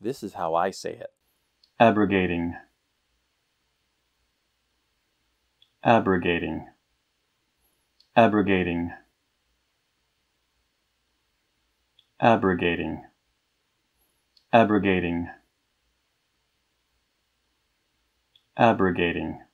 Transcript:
This is how I say it. Abrogating. Abrogating. Abrogating. Abrogating. Abrogating. Abrogating.